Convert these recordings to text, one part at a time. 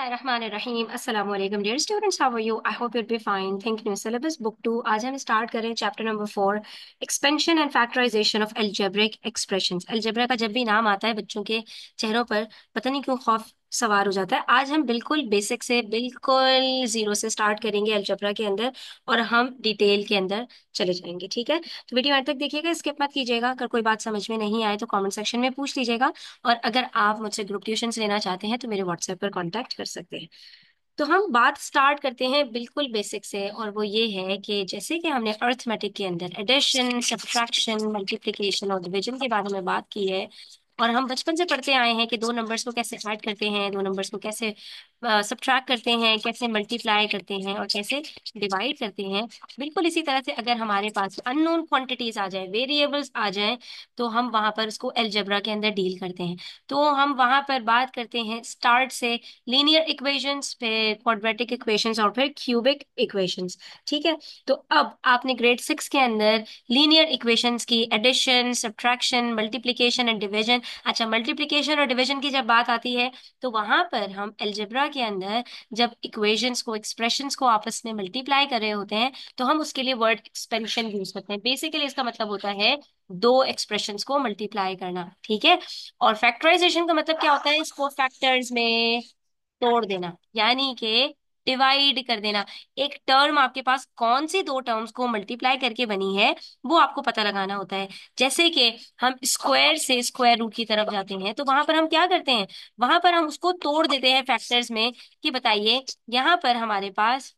अस्सलाम वालेकुम dear students be fine thank you syllabus book 2 आज हम स्टार्ट कर chapter number 4 expansion and of algebraic का जब भी नाम आता है बच्चों के चेहरों पर पता नहीं क्यों खौफ सवार हो जाता है आज हम बिल्कुल बेसिक से बिल्कुल जीरो से स्टार्ट करेंगे अलजेब्रा के अंदर और हम डिटेल के अंदर चले जाएंगे ठीक है तो वीडियो एंड तक देखिएगा स्किप मत कीजिएगा अगर कोई बात समझ में नहीं आए तो कमेंट सेक्शन में पूछ लीजिएगा और अगर आप मुझसे ग्रुप ट्यूशन लेना चाहते हैं तो मेरे व्हाट्सएप पर कॉन्टेक्ट कर सकते हैं तो हम बात स्टार्ट करते हैं बिल्कुल बेसिक से और वो ये है कि जैसे कि हमने अर्थमेटिक के अंदर एडिशन सब्ट्रैक्शन मल्टीप्लिकेशन और डिविजन के बारे में बात की है और हम बचपन से पढ़ते आए हैं कि दो नंबर्स को कैसे ऐड करते हैं दो नंबर्स को कैसे सब्ट्रैक्ट करते हैं कैसे मल्टीप्लाई करते हैं और कैसे डिवाइड करते हैं बिल्कुल इसी तरह से अगर हमारे पास अननोन क्वांटिटीज आ जाए वेरिएबल्स आ जाए तो हम वहां पर उसको एलजेब्रा के अंदर डील करते हैं तो हम वहां पर बात करते हैं स्टार्ट से लीनियर इक्वेशंस फिर क्वाड्रेटिक इक्वेशंस और फिर क्यूबिक इक्वेशंस ठीक है तो अब आपने ग्रेड सिक्स के अंदर लीनियर इक्वेशंस की addition subtraction multiplication and division अच्छा मल्टीप्लीकेशन और डिविजन की जब बात आती है तो वहां पर हम एलजेब्रा के अंदर जब इक्वेशंस को एक्सप्रेशंस को आपस में मल्टीप्लाई कर रहे होते हैं तो हम उसके लिए वर्ड एक्सपेंशन यूज करते हैं बेसिकली इसका मतलब होता है दो एक्सप्रेशन को मल्टीप्लाई करना ठीक है और फैक्टराइजेशन का मतलब क्या होता है इसको फैक्टर्स में तोड़ देना यानी कि डिवाइड कर देना एक टर्म आपके पास कौन सी दो टर्म्स को मल्टीप्लाई करके बनी है वो आपको पता लगाना होता है जैसे कि हम स्क्वायर से स्क्वायर रूट की तरफ जाते हैं तो वहां पर हम क्या करते हैं वहां पर हम उसको तोड़ देते हैं फैक्टर्स में कि बताइए यहाँ पर हमारे पास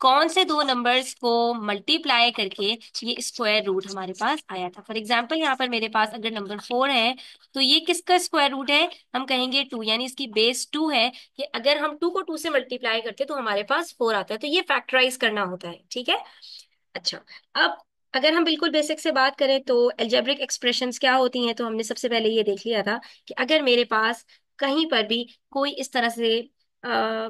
कौन से दो नंबर्स को मल्टीप्लाई करके ये स्क्वायर रूट हमारे पास आया था फॉर एग्जाम्पल यहाँ पर मेरे पास अगर नंबर फोर है तो ये किसका स्क्वायर रूट है हम कहेंगे टू यानी इसकी बेस टू है कि अगर हम टू को टू से मल्टीप्लाई करते तो हमारे पास फोर आता है तो ये फैक्टराइज करना होता है ठीक है अच्छा अब अगर हम बिल्कुल बेसिक से बात करें तो एल्जेब्रिक एक्सप्रेशन क्या होती हैं तो हमने सबसे पहले ये देख लिया था कि अगर मेरे पास कहीं पर भी कोई इस तरह से आ,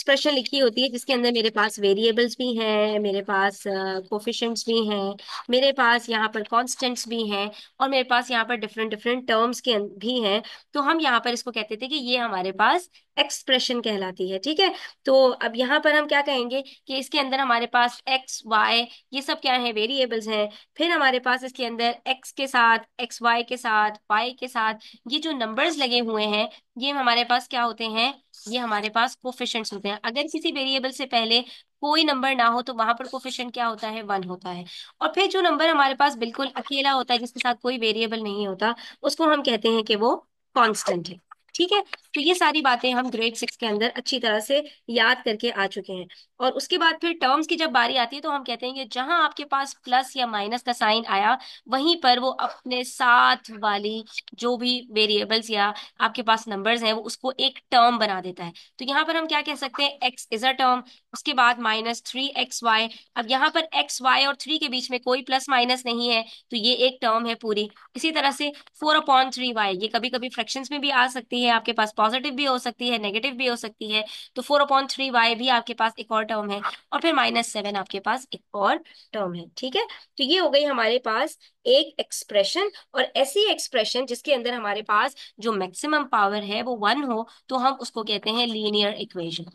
एक्सप्रेशन लिखी होती है जिसके अंदर मेरे पास वेरिएबल्स भी हैं मेरे पास कोफिशंट्स uh, भी हैं मेरे पास यहाँ पर कॉन्स्टेंट्स भी हैं और मेरे पास यहाँ पर डिफरेंट डिफरेंट टर्म्स के अं, भी हैं तो हम यहाँ पर इसको कहते थे कि ये हमारे पास एक्सप्रेशन कहलाती है ठीक है तो अब यहाँ पर हम क्या कहेंगे कि इसके अंदर हमारे पास एक्स वाई ये सब क्या है वेरिएबल्स हैं फिर हमारे पास इसके अंदर एक्स के साथ एक्स वाई के साथ वाई के साथ ये जो नंबर्स लगे हुए हैं ये हमारे पास क्या होते हैं ये हमारे पास कोफिशियंट होते हैं अगर किसी वेरिएबल से पहले कोई नंबर ना हो तो वहां पर कोफिशेंट क्या होता है वन होता है और फिर जो नंबर हमारे पास बिल्कुल अकेला होता है जिसके साथ कोई वेरिएबल नहीं होता उसको हम कहते हैं कि वो कॉन्स्टेंट है ठीक है तो ये सारी बातें हम ग्रेड सिक्स के अंदर अच्छी तरह से याद करके आ चुके हैं और उसके बाद फिर टर्म्स की जब बारी आती है तो हम कहते हैं कि जहां आपके पास प्लस या माइनस का साइन आया वहीं पर वो अपने साथ वाली जो भी वेरिएबल्स या आपके पास नंबर्स हैं वो उसको एक टर्म बना देता है तो यहाँ पर हम क्या कह सकते हैं एक्स इज अ टर्म उसके बाद माइनस थ्री एक्स वाई अब यहाँ पर एक्स वाई और थ्री के बीच में कोई प्लस माइनस नहीं है तो ये एक टर्म है पूरी इसी तरह से फोर अपॉन थ्री वाई ये कभी कभी फ्रैक्शंस में भी आ सकती है आपके पास पॉजिटिव भी हो सकती है नेगेटिव भी हो सकती है तो फोर अपॉन थ्री वाई भी आपके पास एक और टर्म है और फिर माइनस सेवन आपके पास एक और टर्म है ठीक है तो ये हो गई हमारे पास एक एक्सप्रेशन और ऐसी एक्सप्रेशन जिसके अंदर हमारे पास जो मैक्सिमम पावर है वो वन हो तो हम उसको कहते हैं लीनियर इक्वेशन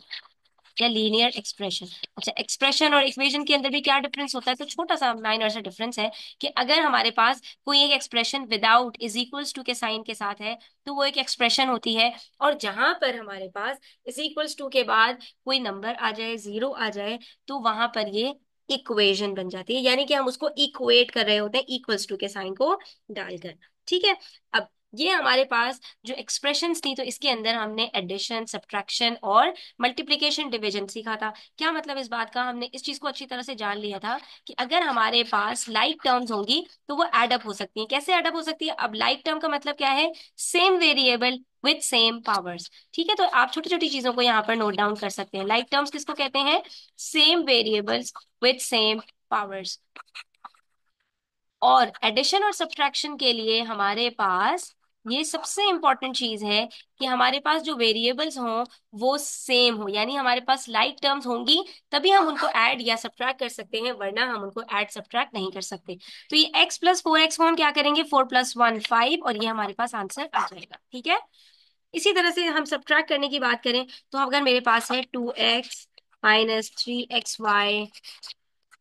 या लीनियर एक्सप्रेशन अच्छा एक्सप्रेशन और इक्वेशन के अंदर भी क्या डिफरेंस होता है तो छोटा सा माइनर सा डिफरेंस है कि अगर हमारे पास कोई एक expression without is equals to के साइन के साथ है तो वो एक एक्सप्रेशन होती है और जहां पर हमारे पास इज इक्वल्स टू के बाद कोई नंबर आ जाए जीरो आ जाए तो वहां पर ये इक्वेशन बन जाती है यानी कि हम उसको इक्वेट कर रहे होते हैं इक्वल्स टू के साइन को डालकर ठीक है अब ये हमारे पास जो एक्सप्रेशन थी तो इसके अंदर हमने एडिशन सब्ट्रैक्शन और मल्टीप्लीकेशन डिविजन सीखा था क्या मतलब इस बात का हमने इस चीज को अच्छी तरह से जान लिया था कि अगर हमारे पास लाइक like टर्म्स होंगी तो वो एडअप हो सकती है कैसे एडअप हो सकती है अब लाइक like टर्म का मतलब क्या है same variable with same powers ठीक है तो आप छोटी छोटी चीजों को यहाँ पर नोट डाउन कर सकते हैं लाइक टर्म्स किसको कहते हैं same variables with same powers और एडिशन और सब्ट्रैक्शन के लिए हमारे पास ये सबसे इम्पोर्टेंट चीज है कि हमारे पास जो वेरिएबल्स हों वो सेम हो यानी हमारे पास लाइक टर्म्स होंगी तभी हम उनको ऐड या सब्ट्रैक्ट कर सकते हैं वरना हम उनको ऐड सब्ट्रैक्ट नहीं कर सकते तो ये x प्लस फोर एक्स को हम क्या करेंगे फोर प्लस वन फाइव और ये हमारे पास आंसर आ जाएगा ठीक है इसी तरह से हम सब्ट्रैक्ट करने की बात करें तो अगर मेरे पास है two x minus three x y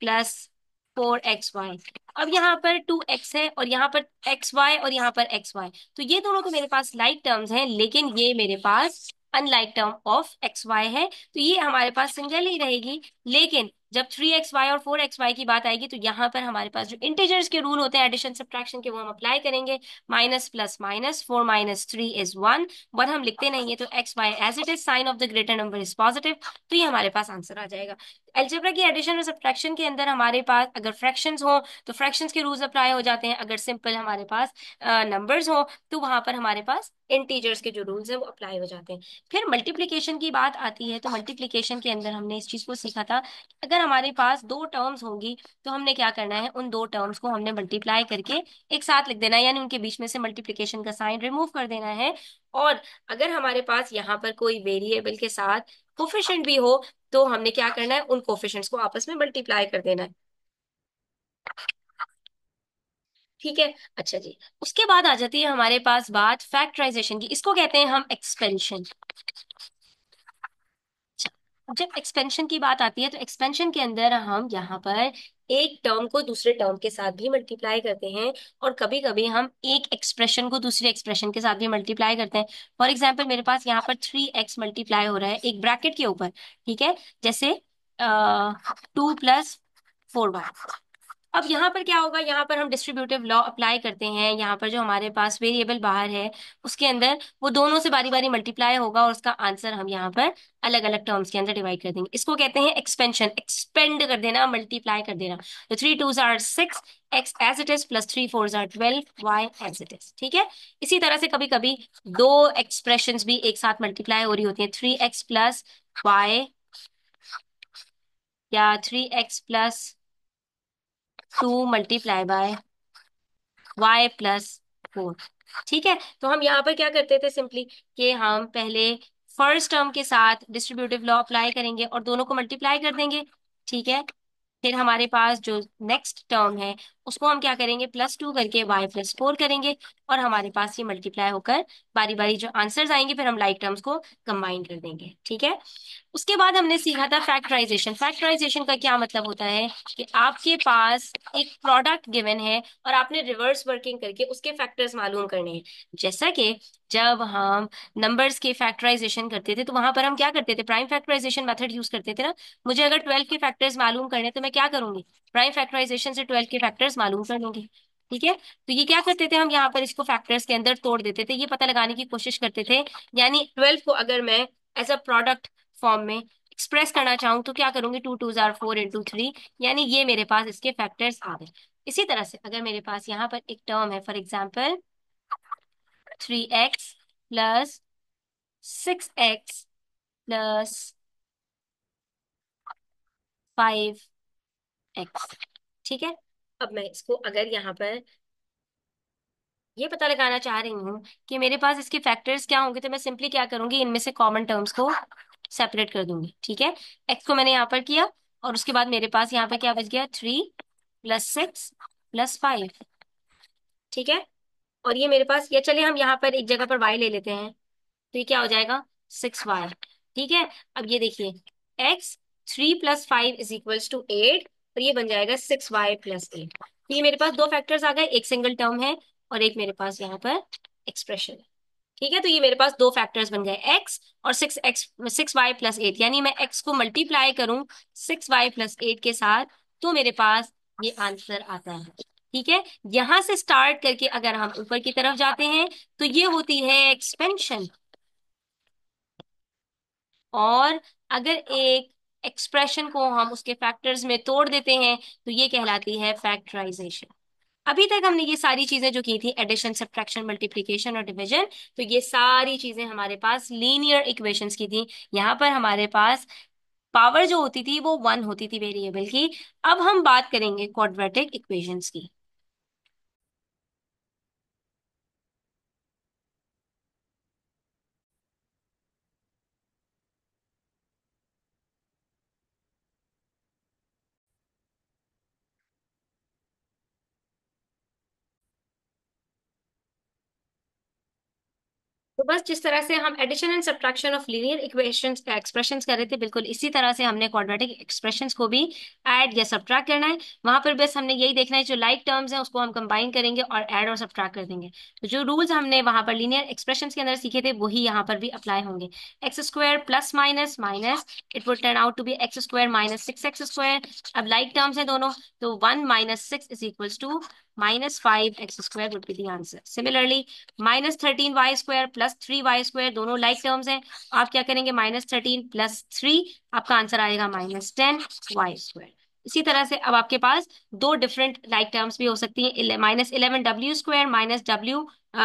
plus four x y अब यहाँ पर टू एक्स है और यहाँ पर एक्स वाई और यहाँ पर एक्स वाई तो ये दोनों तो मेरे पास लाइक टर्म्स हैं लेकिन ये मेरे पास unlike term of x y है तो ये हमारे पास सिंगल ही रहेगी लेकिन जब थ्री एक्स वाई और फोर एक्स वाई की बात आएगी तो यहाँ पर हमारे पास जो इंटीजर्स के रूल होते हैं एडिशन सब्ट्रैक्शन के वो हम अप्लाई करेंगे minus plus minus four minus three is one but हम लिखते नहीं है तो x y as it is sign of the greater number is positive तो ये हमारे पास आंसर आ जाएगा एल्जेब्रा की एडिशन और सब्ट्रैक्शन के अंदर हमारे पास अगर फ्रैक्शंस हो तो फ्रैक्शंस के रूल्स अप्लाई हो जाते हैं अगर सिंपल हमारे पास नंबर्स uh, हो तो वहां पर हमारे पास इंटीजर्स के जो रूल्स हैं वो अप्लाई हो जाते हैं फिर मल्टीप्लिकेशन की बात आती है तो मल्टीप्लिकेशन के अंदर हमने इस चीज को सीखा था अगर हमारे पास दो टर्म्स होंगी तो हमने क्या करना है उन दो टर्म्स को हमने मल्टीप्लाई करके एक साथ लिख देना है यानी उनके बीच में से मल्टीप्लीकेशन का साइन रिमूव कर देना है और अगर हमारे पास यहाँ पर कोई वेरिएबल के साथ कोफिशेंट भी हो तो हमने क्या करना है उन कोफिशेंट्स को आपस में मल्टीप्लाई कर देना है ठीक है अच्छा जी उसके बाद आ जाती है हमारे पास बात फैक्टराइजेशन की इसको कहते हैं हम एक्सपेंशन जब एक्सपेंशन की बात आती है तो एक्सपेंशन के अंदर हम यहाँ पर एक टर्म को दूसरे टर्म के साथ भी मल्टीप्लाई करते हैं और कभी कभी हम एक एक्सप्रेशन को दूसरे एक्सप्रेशन के साथ भी मल्टीप्लाई करते हैं फॉर एग्जाम्पल मेरे पास यहाँ पर थ्री एक्स मल्टीप्लाई हो रहा है एक ब्रैकेट के ऊपर ठीक है जैसे टू प्लस फोर वाई अब यहाँ पर क्या होगा यहाँ पर हम डिस्ट्रीब्यूटिव लॉ अप्लाई करते हैं यहाँ पर जो हमारे पास वेरिएबल बाहर है उसके अंदर वो दोनों से बारी बारी मल्टीप्लाई होगा और उसका आंसर हम यहाँ पर अलग अलग टर्म्स के अंदर डिवाइड कर देंगे इसको कहते हैं एक्सपेंशन एक्सपेंड कर देना मल्टीप्लाई कर देना तो three two are six x as it is plus three four are twelve y as it is ठीक है इसी तरह से कभी कभी दो एक्सप्रेशन भी एक साथ मल्टीप्लाई हो रही होती है थ्री एक्स प्लस वाई या three x plus two multiply by y plus four ठीक है तो हम यहाँ पर क्या करते थे सिंपली कि हम पहले फर्स्ट टर्म के साथ डिस्ट्रीब्यूटिव लॉ अप्लाई करेंगे और दोनों को मल्टीप्लाई कर देंगे ठीक है फिर हमारे पास जो नेक्स्ट टर्म है उसको हम क्या करेंगे प्लस टू करके वाई प्लस फोर करेंगे और हमारे पास ये मल्टीप्लाई होकर बारी बारी जो आंसर्स आएंगे फिर हम लाइक टर्म्स को कंबाइन कर देंगे ठीक है उसके बाद हमने सीखा था फैक्टराइजेशन फैक्टराइजेशन का क्या मतलब होता है कि आपके पास एक प्रोडक्ट गिवन है और आपने रिवर्स वर्किंग करके उसके फैक्टर्स मालूम करने हैं जैसा कि जब हम नंबर्स के फैक्टराइजेशन करते थे तो वहां पर हम क्या करते थे प्राइम फैक्टराइजेशन मेथड यूज करते थे ना मुझे अगर ट्वेल्व के फैक्टर्स मालूम करने तो मैं क्या करूंगी प्राइम फैक्टराइजेशन से ट्वेल्व के फैक्टर्स फैक्टर्स मालूम कर लूंगी ठीक है तो ये क्या करते थे हम यहाँ पर इसको फैक्टर्स के अंदर तोड़ देते थे ये पता लगाने की कोशिश करते थे यानी ट्वेल्व को अगर मैं एज अ प्रोडक्ट फॉर्म में एक्सप्रेस करना चाहूँ तो क्या करूंगी टू टू जार फोर इंटू थ्री यानी ये मेरे पास इसके फैक्टर्स आ गए इसी तरह से अगर मेरे पास यहाँ पर एक टर्म है for example three x plus six x plus five x ठीक है अब मैं इसको अगर यहाँ पर ये पता लगाना चाह रही हूँ कि मेरे पास इसके फैक्टर्स क्या होंगे तो मैं सिंपली क्या करूंगी इनमें से कॉमन टर्म्स को सेपरेट कर दूंगी ठीक है एक्स को मैंने यहाँ पर किया और उसके बाद मेरे पास यहाँ पर क्या बच गया three plus six plus five ठीक है और ये मेरे पास ये चलिए हम यहाँ पर एक जगह पर वाई ले लेते हैं तो ये क्या हो जाएगा सिक्स वाई ठीक है अब ये देखिए x three plus five is equals to eight और तो ये बन जाएगा सिक्स वाई प्लस एट ये मेरे पास दो फैक्टर्स आ गए एक सिंगल टर्म है और एक मेरे पास यहाँ पर एक्सप्रेशन है ठीक है तो ये मेरे पास दो फैक्टर्स बन गए x और six x six y plus eight यानी मैं x को मल्टीप्लाई करूं सिक्स वाई प्लस एट के साथ तो मेरे पास ये आंसर आता है ठीक है यहां से स्टार्ट करके अगर हम ऊपर की तरफ जाते हैं तो ये होती है एक्सपेंशन और अगर एक एक्सप्रेशन को हम उसके फैक्टर्स में तोड़ देते हैं तो ये कहलाती है फैक्टराइजेशन अभी तक हमने ये सारी चीजें जो की थी एडिशन सब्ट्रैक्शन मल्टीप्लीकेशन और डिविजन तो ये सारी चीजें हमारे पास लीनियर इक्वेशंस की थी यहाँ पर हमारे पास पावर जो होती थी वो वन होती थी वेरिएबल की अब हम बात करेंगे क्वाड्रेटिक इक्वेशंस की तो बस जिस तरह से हम addition and subtraction of linear equations का एक्सप्रेशन कर रहे थे बिल्कुल इसी तरह से हमने क्वाड्रेटिक एक्सप्रेशंस को भी ऐड या सब्ट्रैक्ट करना है वहां पर बस हमने यही देखना है जो लाइक like टर्म्स हैं उसको हम कंबाइन करेंगे और ऐड और सब्ट्रैक्ट कर देंगे तो जो रूल्स हमने वहां पर लीनियर एक्सप्रेशन के अंदर सीखे थे वही यहाँ पर भी अप्लाई होंगे x square plus minus minus it would turn out to be x square minus six x square अब लाइक like टर्म्स हैं दोनों तो one minus six is equals to minus 5x square would be the answer. Similarly, minus 13y square plus 3y square dono like terms hain. Aap kya karenge? minus 13 plus 3 aapka answer aayega minus 10y square. इसी तरह से अब आपके पास दो different like terms भी हो सकती हैं minus eleven W square minus W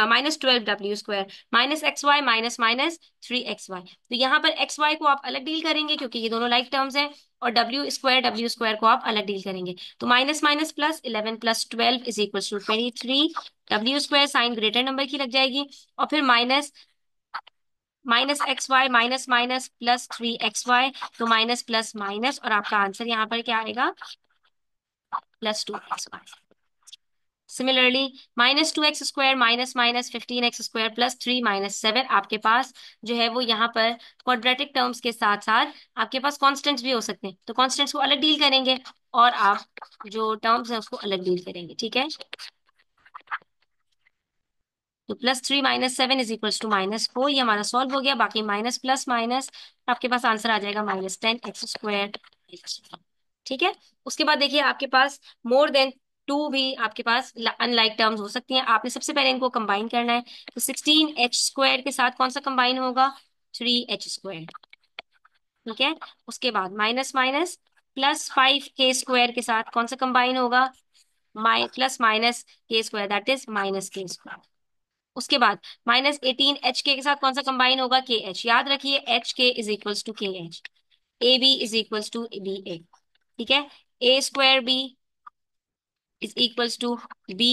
minus twelve W square minus x Y minus minus three x Y तो यहाँ पर एक्स वाई को आप अलग डील करेंगे क्योंकि ये दोनों लाइक टर्म्स हैं और डब्ल्यू स्क्वायर डब्ल्यू स्क्वायर को आप अलग डील करेंगे तो minus minus plus eleven plus twelve is equal to twenty three डब्ल्यू स्क्वायर साइन ग्रेटर नंबर की लग जाएगी और फिर minus minus x Y minus minus plus three x Y तो माइनस प्लस माइनस और आपका आंसर यहाँ पर क्या आएगा plus two x y similarly minus two x square minus minus fifteen x square plus three minus seven आपके पास जो है वो यहाँ पर क्वाड्रेटिक टर्म्स के साथ साथ आपके पास कॉन्स्टेंट्स भी हो सकते हैं तो कॉन्स्टेंट्स को अलग डील करेंगे और आप जो टर्म्स हैं उसको अलग डील करेंगे ठीक है तो plus three minus seven is equal to minus four ये हमारा सॉल्व हो गया बाकी माइनस प्लस माइनस आपके पास आंसर आ जाएगा माइनस टेन एक्स स्क्वायर ठीक है उसके बाद देखिए आपके पास मोर देन टू भी आपके पास अनलाइक टर्म्स हो सकती हैं आपने सबसे पहले इनको कंबाइन करना है तो सिक्सटीन एच स्क्वायर के साथ कौन सा कंबाइन होगा थ्री एच स्क्वायर ठीक है उसके बाद minus minus plus five k square के साथ कौन सा कंबाइन होगा माइ plus minus k square that is minus k square उसके बाद माइनस एटीन एच के साथ कौन सा कंबाइन होगा के एच याद रखिए h k is equal to k h a b is equal to b a ठीक है a square b is equal to b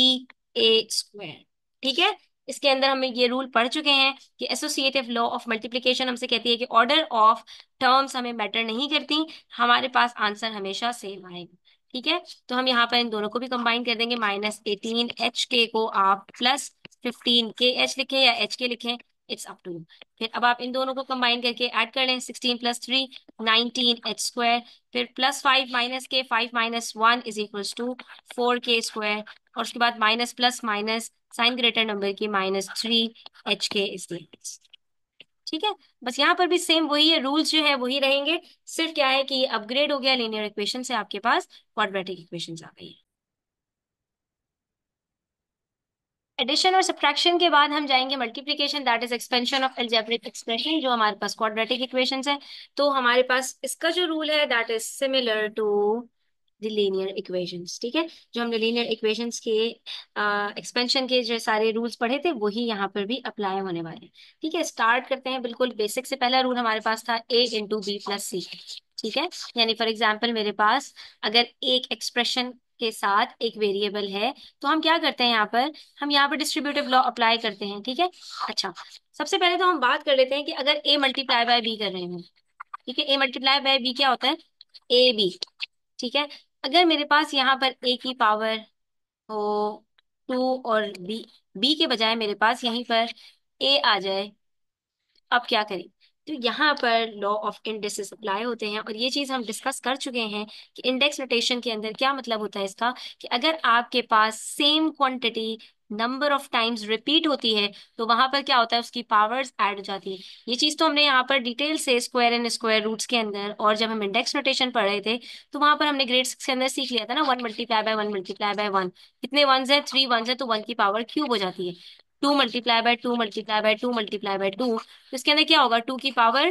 a square ठीक है इसके अंदर हमें ये रूल पढ़ चुके हैं कि एसोसिएटिव लॉ ऑफ मल्टीप्लीकेशन हमसे कहती है कि ऑर्डर ऑफ टर्म्स हमें मैटर नहीं करती हमारे पास आंसर हमेशा सेम आएगा ठीक है तो हम यहाँ पर इन दोनों को भी कंबाइन कर देंगे माइनस एटीन एच के को आप प्लस फिफ्टीन के एच लिखें या एच के लिखें इट्स अप टू यू फिर अब आप इन दोनों को कंबाइन करके ऐड कर लें sixteen plus three nineteen h square फिर plus five minus k five minus one is equals to four k square और उसके बाद minus plus minus sign greater number की minus three h k is ठीक है बस यहाँ पर भी सेम वही है रूल्स जो है वही रहेंगे सिर्फ क्या है कि अपग्रेड हो गया लीनियर इक्वेशन से आपके पास क्वाड्रेटिक इक्वेशन आ गई है एडिशन और सब्ट्रैक्शन के बाद हम जाएंगे multiplication that is expansion of algebraic expression जो हमारे पास क्वाड्रेटिक इक्वेशन है तो हमारे पास इसका जो रूल है that is similar to the linear equations ठीक है जो हमने लीनियर इक्वेशन के एक्सपेंशन uh, के जो सारे रूल्स पढ़े थे वही यहाँ पर भी अप्लाई होने वाले हैं ठीक है स्टार्ट करते हैं बिल्कुल बेसिक से पहला रूल हमारे पास था a into b plus c ठीक है यानी फॉर एग्जाम्पल मेरे पास अगर एक एक्सप्रेशन के साथ एक वेरिएबल है तो हम क्या करते हैं यहाँ पर हम यहाँ पर डिस्ट्रीब्यूटिव लॉ अप्लाई करते हैं ठीक है अच्छा सबसे पहले तो हम बात कर लेते हैं कि अगर ए मल्टीप्लाई बाय बी कर रहे हैं ठीक है ए मल्टीप्लाई बाय बी क्या होता है ए बी ठीक है अगर मेरे पास यहाँ पर ए की पावर हो टू और बी बी के बजाय मेरे पास यहीं पर ए आ जाए अब क्या करें तो यहाँ पर लॉ ऑफ इंडेक्सेस अप्लाई होते हैं और ये चीज़ हम डिस्कस कर चुके हैं कि इंडेक्स नोटेशन के अंदर क्या मतलब होता है इसका कि अगर आपके पास same quantity number of times repeat होती है तो वहां पर क्या होता है उसकी पावर्स ऐड हो जाती है ये चीज तो हमने यहाँ पर डिटेल से स्क्वायर एंड स्क्वायर रूट्स के अंदर और जब हम इंडेक्स नोटेशन पढ़ रहे थे तो वहां पर हमने ग्रेड सिक्स के अंदर सीख लिया था ना one multiply by one multiply by one कितने वन है थ्री वन है तो वन की पावर क्यूब हो जाती है two multiply by two multiply by two multiply by two इसके अंदर क्या होगा टू की पावर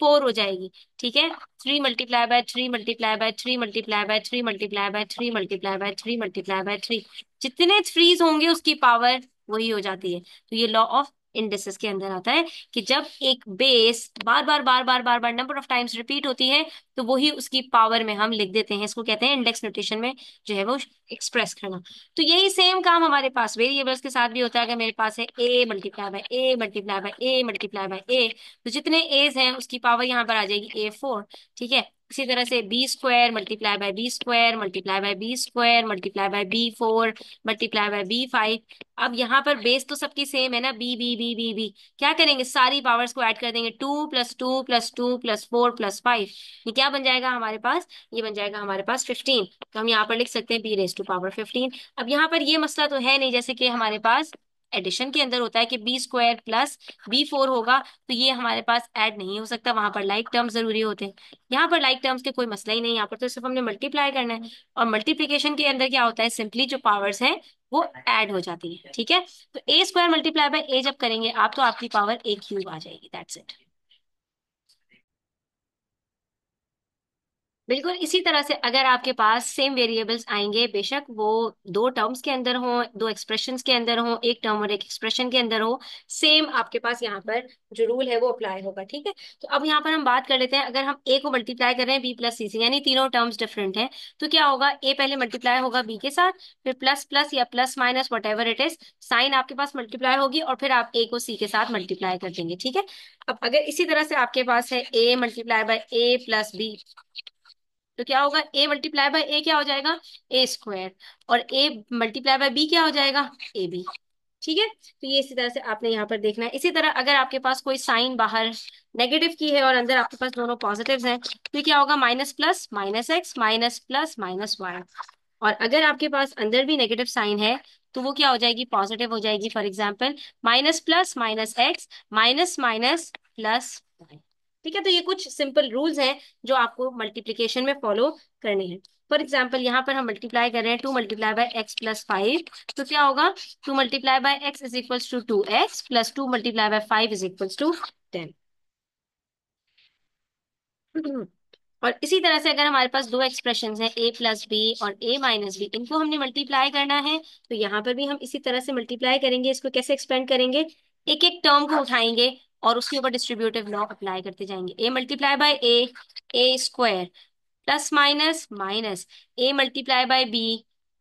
फोर हो जाएगी ठीक है three multiply by three multiply by three multiply by three multiply by three multiply by three multiply by three जितने थ्रीज होंगे उसकी पावर वही हो जाती है तो ये लॉ ऑफ इंडिसेस के अंदर आता है कि जब एक बेस बार बार बार बार बार बार नंबर ऑफ टाइम्स रिपीट होती है तो वही उसकी पावर में हम लिख देते हैं इसको कहते हैं इंडेक्स नोटेशन में जो है वो एक्सप्रेस करना तो यही सेम काम हमारे पास वेरिएबल्स के साथ भी होता है अगर मेरे पास है a multiply by a multiply by a multiply by a तो जितने एज हैं उसकी पावर यहाँ पर आ जाएगी ए फोर ठीक है इसी तरह से b square multiply by b square multiply by b square multiply by b four multiply by b five अब यहाँ पर बेस तो सबकी सेम है ना b b b b b क्या करेंगे सारी पावर्स को ऐड कर देंगे two plus two plus two plus four plus five ये क्या बन जाएगा हमारे पास ये बन जाएगा हमारे पास फिफ्टीन तो हम यहाँ पर लिख सकते हैं b raise to power fifteen अब यहाँ पर ये मसला तो है नहीं जैसे कि हमारे पास एडिशन के अंदर होता है कि b square plus b four होगा तो ये हमारे पास ऐड नहीं हो सकता वहां पर लाइक टर्म्स जरूरी होते हैं यहाँ पर लाइक टर्म्स के कोई मसला ही नहीं यहाँ पर तो सिर्फ हमने मल्टीप्लाई करना है और मल्टीप्लीकेशन के अंदर क्या होता है सिंपली जो पावर्स है वो एड हो जाती है ठीक है तो a square multiply by a जब करेंगे आप तो आपकी पावर ए क्यूब आ जाएगी दैट्स इट बिल्कुल इसी तरह से अगर आपके पास सेम वेरिएबल्स आएंगे बेशक वो दो टर्म्स के अंदर हो दो एक्सप्रेशंस के अंदर हो एक टर्म और एक एक्सप्रेशन के अंदर हो सेम आपके पास यहाँ पर जो रूल है वो अप्लाई होगा ठीक है तो अब यहाँ पर हम बात कर लेते हैं अगर हम ए को मल्टीप्लाई कर रहे हैं बी प्लस सी से यानी तीनों टर्म्स डिफरेंट है तो क्या होगा ए पहले मल्टीप्लाई होगा बी के साथ फिर प्लस प्लस या plus minus whatever it is sign आपके पास मल्टीप्लाई होगी और फिर आप ए को सी के साथ मल्टीप्लाई कर देंगे ठीक है अब अगर इसी तरह से आपके पास है a multiply by a plus b तो क्या होगा ए मल्टीप्लाई बाय ए क्या हो जाएगा ए स्क्वायर और ए मल्टीप्लाई बाय बी क्या हो जाएगा ए बी ठीक है तो ये इसी तरह से आपने यहाँ पर देखना है इसी तरह अगर आपके पास कोई साइन बाहर नेगेटिव की है और अंदर आपके पास दोनों पॉजिटिव हैं तो क्या होगा minus plus minus x minus plus minus y और अगर आपके पास अंदर भी नेगेटिव साइन है तो वो क्या हो जाएगी पॉजिटिव हो जाएगी for example minus plus minus x minus minus plus y ठीक है तो ये कुछ सिंपल रूल्स हैं जो आपको मल्टीप्लीकेशन में फॉलो करने हैं फॉर एग्जाम्पल यहाँ पर हम मल्टीप्लाई कर रहे हैं two multiply by x plus five तो क्या होगा two multiply by x is equal to two x plus two multiply by five is equal to ten और इसी तरह से अगर हमारे पास दो एक्सप्रेशन हैं ए प्लस बी और ए माइनस बी इनको हमने मल्टीप्लाई करना है तो यहाँ पर भी हम इसी तरह से मल्टीप्लाई करेंगे इसको कैसे एक्सपेंड करेंगे एक एक टर्म को उठाएंगे और उसके ऊपर डिस्ट्रीब्यूटिव लॉ अप्लाई करते जाएंगे a multiply by a a square plus minus minus a multiply by b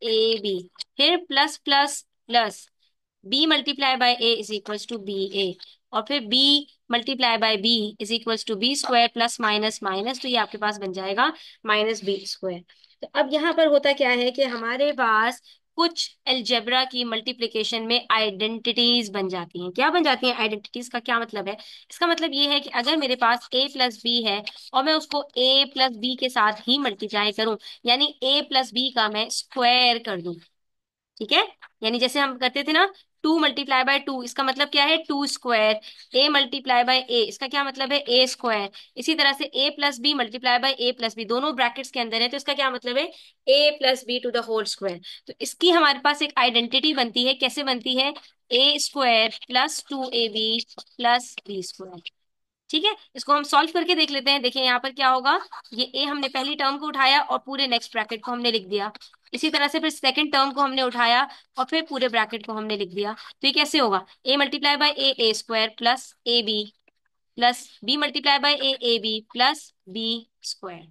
a b फिर plus plus plus b multiply by a is equals to b a और फिर b multiply by b is equals to b square plus minus minus तो ये आपके पास बन जाएगा minus b square तो अब यहाँ पर होता क्या है कि हमारे पास कुछ एल्जेब्रा की मल्टीप्लिकेशन में आइडेंटिटीज बन जाती हैं क्या बन जाती हैं आइडेंटिटीज का क्या मतलब है इसका मतलब ये है कि अगर मेरे पास ए प्लस बी है और मैं उसको ए प्लस बी के साथ ही मल्टीप्लाई करूं यानी ए प्लस बी का मैं स्क्वायर कर दूं ठीक है यानी जैसे हम करते थे ना टू मल्टीप्लाई बाय टू इसका मतलब क्या है two square a multiply by a इसका क्या मतलब है ए स्क्वायर इसी तरह से a plus b multiply by a plus b दोनों ब्रैकेट्स के अंदर है तो इसका क्या मतलब है a plus b to the whole square तो इसकी हमारे पास एक आइडेंटिटी बनती है कैसे बनती है a square plus two a b plus b square ठीक है इसको हम सॉल्व करके देख लेते हैं देखिए यहाँ पर क्या होगा ये ए हमने पहली टर्म को उठाया और पूरे नेक्स्ट ब्रैकेट को हमने लिख दिया इसी तरह से फिर सेकंड टर्म को हमने उठाया और फिर पूरे ब्रैकेट को हमने लिख दिया तो ये कैसे होगा a multiply by a a square plus a b plus b multiply by a a b plus b square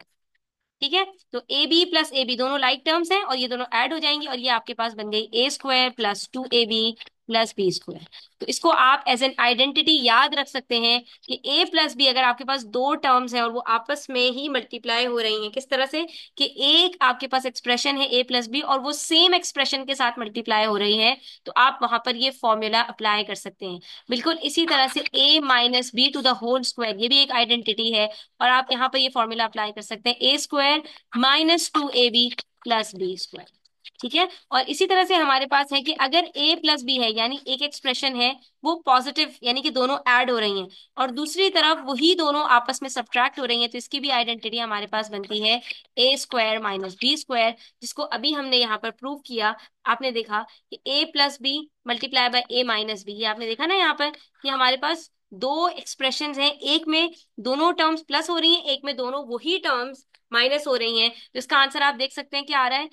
ठीक है तो a b plus a b दोनों लाइक टर्म्स हैं और ये दोनों ऐड हो जाएंगी और ये आपके पास बन गई a square plus two a b plus b square तो इसको आप एज एन आइडेंटिटी याद रख सकते हैं कि ए प्लस बी अगर आपके पास दो टर्म्स हैं और वो आपस में ही मल्टीप्लाई हो रही हैं किस तरह से कि एक आपके पास एक्सप्रेशन है ए प्लस बी और वो सेम एक्सप्रेशन के साथ मल्टीप्लाई हो रही है तो आप वहां पर ये फॉर्मूला अप्लाई कर सकते हैं बिल्कुल इसी तरह से a minus b to the whole square ये भी एक आइडेंटिटी है और आप यहाँ पर ये फॉर्मूला अप्लाई कर सकते हैं a square minus two a b plus b square ठीक है और इसी तरह से हमारे पास है कि अगर ए प्लस बी है यानी एक एक्सप्रेशन है वो पॉजिटिव यानी कि दोनों ऐड हो रही हैं और दूसरी तरफ वही दोनों आपस में सब्ट्रैक्ट हो रही हैं तो इसकी भी आइडेंटिटी हमारे पास बनती है a square minus b square जिसको अभी हमने यहाँ पर प्रूव किया आपने देखा कि a plus b multiply by a minus b आपने देखा ना यहाँ पर कि हमारे पास दो एक्सप्रेशन हैं एक में दोनों टर्म्स प्लस हो रही हैं एक में दोनों वही टर्म्स माइनस हो रही हैं तो इसका आंसर आप देख सकते हैं क्या आ रहा है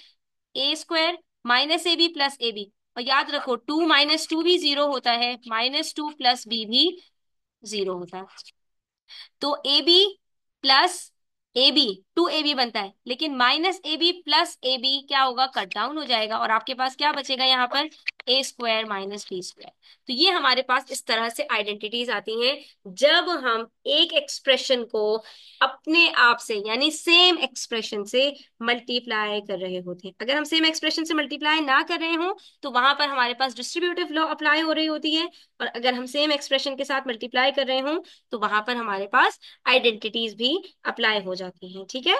a square minus a b plus a b और याद रखो टू माइनस टू भी जीरो होता है माइनस टू प्लस बी भी जीरो होता है तो a b plus a b two a b बनता है लेकिन minus a b plus a b क्या होगा कट डाउन हो जाएगा और आपके पास क्या बचेगा यहाँ पर a square minus b square तो ये हमारे पास इस तरह से आइडेंटिटीज आती हैं जब हम एक एक्सप्रेशन को अपने आप से यानी सेम एक्सप्रेशन से मल्टीप्लाई कर रहे होते हैं अगर हम सेम एक्सप्रेशन से मल्टीप्लाई ना कर रहे हों तो वहां पर हमारे पास डिस्ट्रीब्यूटिव लॉ अप्लाई हो रही होती है और अगर हम सेम एक्सप्रेशन के साथ मल्टीप्लाई कर रहे हों तो वहां पर हमारे पास आइडेंटिटीज भी अप्लाई हो जाती है ठीक है है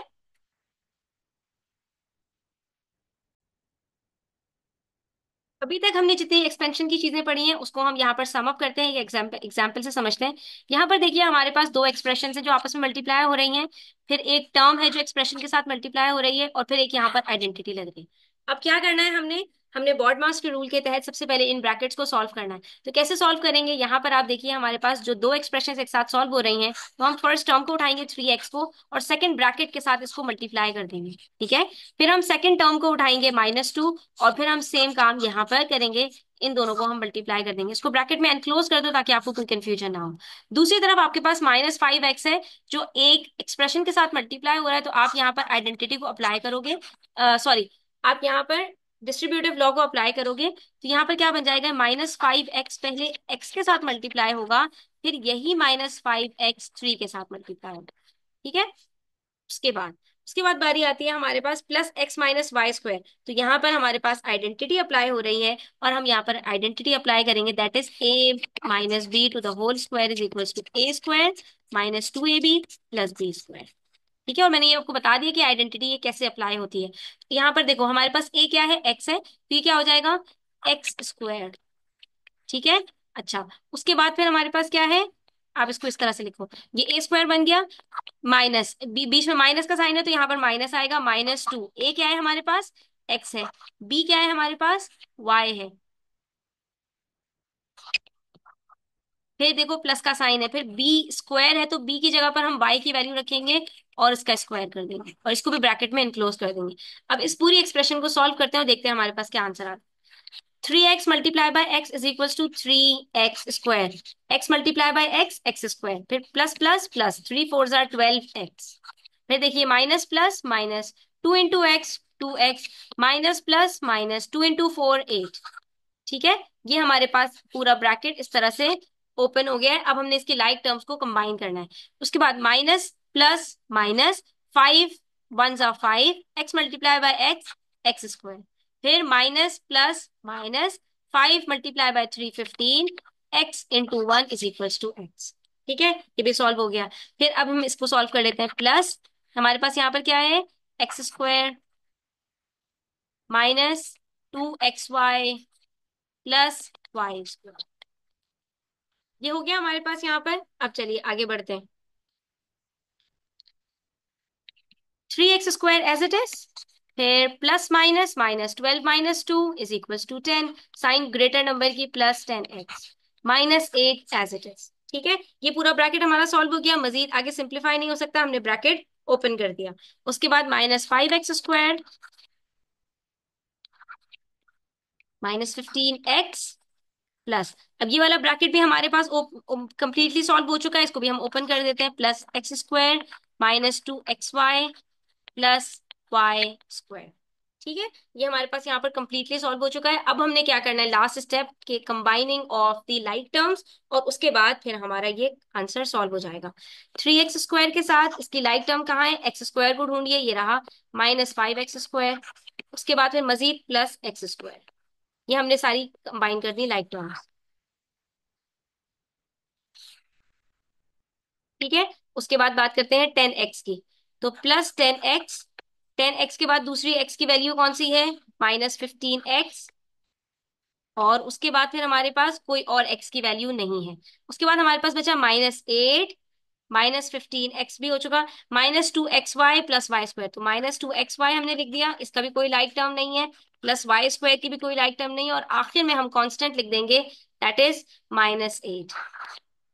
अभी तक हमने जितनी एक्सपेंशन की चीजें पढ़ी हैं उसको हम यहाँ पर सम अप करते हैं एग्जाम्पल एग्जाम्पल से समझते हैं यहाँ पर देखिए हमारे पास दो एक्सप्रेशन है जो आपस में मल्टीप्लाई हो रही हैं फिर एक टर्म है जो एक्सप्रेशन के साथ मल्टीप्लाई हो रही है और फिर एक यहाँ पर आइडेंटिटी लग रही है अब क्या करना है हमने हमने बॉड मार्क्स के रूल के तहत सबसे पहले इन ब्रैकेट्स को सॉल्व करना है तो कैसे सॉल्व करेंगे यहाँ पर आप देखिए हमारे पास जो दो एक्सप्रेशन एक साथ सॉल्व हो रही हैं तो हम फर्स्ट टर्म को उठाएंगे थ्री एक्स को और सेकंड ब्रैकेट के साथ इसको मल्टीप्लाई कर देंगे ठीक है फिर हम सेकंड टर्म को उठाएंगे माइनस टू और फिर हम सेम काम यहाँ पर करेंगे इन दोनों को हम मल्टीप्लाई कर देंगे इसको ब्रैकेट में एनक्लोज कर दो ताकि आपको कोई कंफ्यूजन ना हो दूसरी तरफ आपके पास माइनस फाइव एक्स है जो एक एक्सप्रेशन के साथ मल्टीप्लाई हो रहा है तो आप यहाँ पर आइडेंटिटी को अप्लाई करोगे सॉरी आप यहाँ पर डिस्ट्रीब्यूटिव लॉ को अप्लाई करोगे तो यहाँ पर क्या बन जाएगा माइनस फाइव एक्स पहले एक्स के साथ मल्टीप्लाई होगा फिर यही माइनस फाइव एक्स थ्री के साथ मल्टीप्लाई होगा ठीक है उसके बाद उसके बाद बारी आती है हमारे पास plus x minus y square तो यहाँ पर हमारे पास आइडेंटिटी अप्लाई हो रही है और हम यहाँ पर आइडेंटिटी अप्लाई करेंगे that is a minus b to the whole square is equal to a square minus two a b plus b square ठीक है और मैंने ये आपको बता दिया कि आइडेंटिटी ये कैसे अप्लाई होती है तो यहाँ पर देखो हमारे पास ए क्या है एक्स है तो ये क्या हो जाएगा एक्स स्क्वायर ठीक है अच्छा उसके बाद फिर हमारे पास क्या है आप इसको इस तरह से लिखो ये ए स्क्वायर बन गया माइनस बी बीच में माइनस का साइन है तो यहाँ पर माइनस आएगा माइनस टू ए क्या है हमारे पास एक्स है बी क्या है हमारे पास वाई है फिर देखो प्लस का साइन है फिर बी स्क्वायर है तो बी की जगह पर हम वाई की वैल्यू रखेंगे और इसका स्क्वायर कर देंगे और इसको भी ब्रैकेट में इनक्लोज कर देंगे अब इस पूरी एक्सप्रेशन को सॉल्व करते हैं और देखते हैं हमारे पास क्या आंसर आ रहा है three x multiply by x is equal to three x square x multiply by x x square फिर plus plus plus three four जार ट्वेल्व एक्स फिर देखिए minus plus minus two into x two x minus plus minus two into four eight ठीक है ये हमारे पास पूरा bracket इस तरह से ओपन हो गया है अब हमने इसकी लाइक टर्म्स को कंबाइन करना है उसके बाद minus plus minus five one सा five x multiply by x x square फिर minus plus minus five multiply by three fifteen x into one is equal to x ठीक है ये भी सॉल्व हो गया फिर अब हम इसको सॉल्व कर लेते हैं प्लस हमारे पास यहाँ पर क्या है x square minus two x y plus y square ये हो गया हमारे पास यहाँ पर अब चलिए आगे बढ़ते हैं three x square as it is फिर plus minus minus twelve minus two is equal to ten sign greater number की plus ten x minus eight as it is ठीक है ये पूरा ब्रैकेट हमारा सॉल्व हो गया मजीद आगे सिंप्लीफाई नहीं हो सकता हमने ब्रैकेट ओपन कर दिया उसके बाद minus five x square minus fifteen x plus अब ये वाला ब्रैकेट भी हमारे पास कंप्लीटली सॉल्व हो चुका है इसको भी हम ओपन कर देते हैं plus x square minus two x y plus y square ठीक है ये हमारे पास यहाँ पर कंप्लीटली सॉल्व हो चुका है अब हमने क्या करना है लास्ट स्टेप के combining of the like terms और उसके बाद फिर हमारा ये आंसर सॉल्व हो जाएगा थ्री एक्स स्क्वायर के साथ इसकी लाइक टर्म कहाँ है एक्स स्क्वायर को ढूंढिए ये रहा माइनस फाइव एक्स स्क्वायर उसके बाद फिर मजीद प्लस एक्स स्क्वायर ये हमने सारी कंबाइन कर दी लाइक टर्म्स ठीक है उसके बाद बात करते हैं टेन एक्स की तो plus ten x ten x के बाद दूसरी एक्स की वैल्यू कौन सी है माइनस फिफ्टीन एक्स और उसके बाद फिर हमारे पास कोई और एक्स की वैल्यू नहीं है उसके बाद हमारे पास बचा minus eight minus fifteen x भी हो चुका minus two x y plus y square तो माइनस टू एक्स वाई हमने लिख दिया इसका भी कोई लाइक टर्म नहीं है प्लस वाई स्क्वायर की भी कोई लाइक टर्म नहीं है और आखिर में हम कॉन्स्टेंट लिख देंगे दैट इज माइनस एट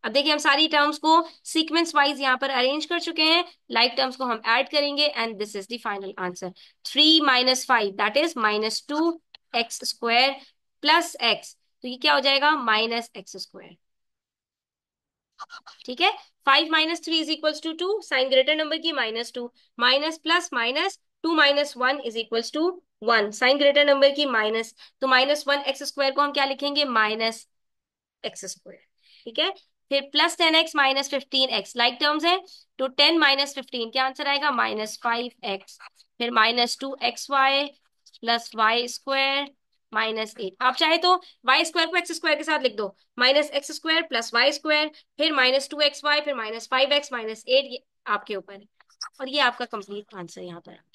अब देखिए हम सारी टर्म्स को सीक्वेंस वाइज यहाँ पर अरेंज कर चुके हैं लाइक टर्म्स को हम ऐड करेंगे and this is the final answer three minus five that is minus two x square plus x तो ये क्या हो जाएगा माइनस एक्स स्क्वायर ठीक है five minus three is equals to two sign greater number की minus two minus plus minus two minus one is equals to one sign greater number की minus तो माइनस वन एक्स स्क्वायर को हम क्या लिखेंगे minus x square ठीक है फिर plus ten x minus fifteen x like terms है तो टेन माइनस फिफ्टीन क्या आंसर आएगा माइनस फाइव एक्स फिर minus two x y plus y square minus eight आप चाहे तो वाई स्क्वायर को एक्स स्क्वायर के साथ लिख दो minus x square plus y square फिर माइनस टू एक्स वाई फिर minus five x minus eight ये आपके ऊपर है और ये आपका कंप्लीट आंसर यहाँ पर है